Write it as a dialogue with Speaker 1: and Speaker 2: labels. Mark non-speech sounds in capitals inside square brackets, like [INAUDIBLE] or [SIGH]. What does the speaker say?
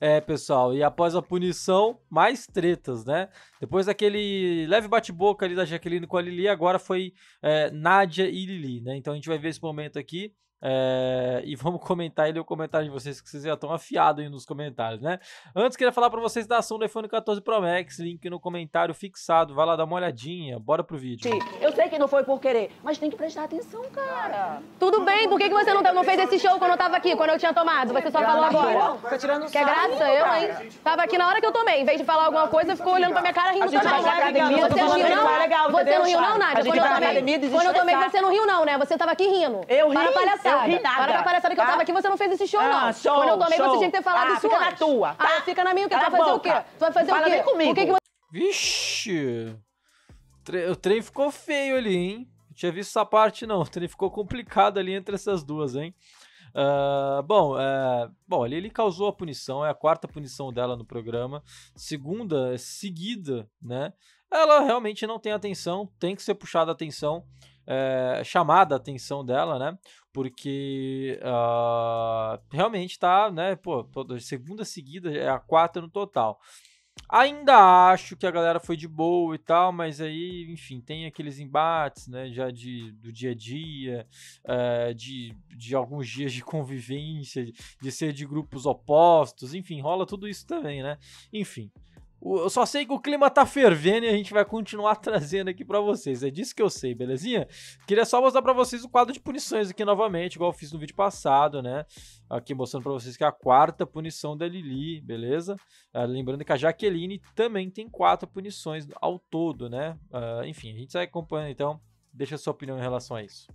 Speaker 1: É, pessoal, e após a punição, mais tretas, né? Depois daquele leve bate-boca ali da Jaqueline com a Lili, agora foi é, Nádia e Lili, né? Então a gente vai ver esse momento aqui. É, e vamos comentar ele o comentário de vocês, que vocês já estão afiados aí nos comentários, né? Antes, queria falar para vocês da ação do iPhone 14 Pro Max, link no comentário fixado, vai lá dar uma olhadinha, bora pro vídeo.
Speaker 2: Eu sei que não foi por querer, mas tem que prestar atenção, cara. Tudo bem, por que, que você não, tá- não fez esse show quando eu tava aqui, quando eu tinha tomado? Você só falou agora. Tá tirando Que é graça, eu, hein? Tava aqui na hora que eu tomei, em vez de falar alguma coisa, ficou olhando pra minha cara rindo também. Você não riu, não? Você não riu, não, Nádia? Quando eu tomei, você não riu, não, né? Você tava aqui rindo. Eu ri? palhaçada. Eu ri nada. Para com a palhaçada que eu tava tá? aqui, você não fez esse show, ah, não. Show, Quando eu tomei, show. você tinha que ter falado ah, isso fica antes. na tua. Ah, tá? Ah, fica na minha, o que tu vai fazer o quê? Tu vai fazer Fala o quê? Bem comigo. O que que você...
Speaker 1: Vixe! O trem ficou feio ali, hein? Não tinha visto essa parte, não. O trem ficou complicado ali entre essas duas, hein? Uh, bom, uh, bom, ali ele causou a punição, é a quarta punição dela no programa, segunda é seguida, né? Ela realmente não tem atenção, tem que ser puxada a atenção é, eh, chamada a atenção dela, né? Porque uh, realmente tá, né? Pô, toda segunda seguida é a quarta no total. Ainda acho que a galera foi de boa e tal, mas aí, enfim, tem aqueles embates, né, já de, do dia a dia, eh, de, de alguns dias de [LAUGHS] convivência, de ser de grupos opostos, enfim, rola tudo isso também, né? Enfim, eu só sei que o clima tá fervendo e a gente vai continuar [LAUGHS] trazendo aqui para vocês. É disso que eu sei, belezinha? Queria só mostrar para vocês o quadro de punições aqui novamente, igual eu fiz no vídeo passado, né? Aqui mostrando para vocês que é a quarta punição da Lili, beleza? Ah, lembrando que a Jaqueline também tem quatro punições ao todo, né? Ah, enfim, a gente sai acompanhando então. Deixa a sua opinião em relação a isso.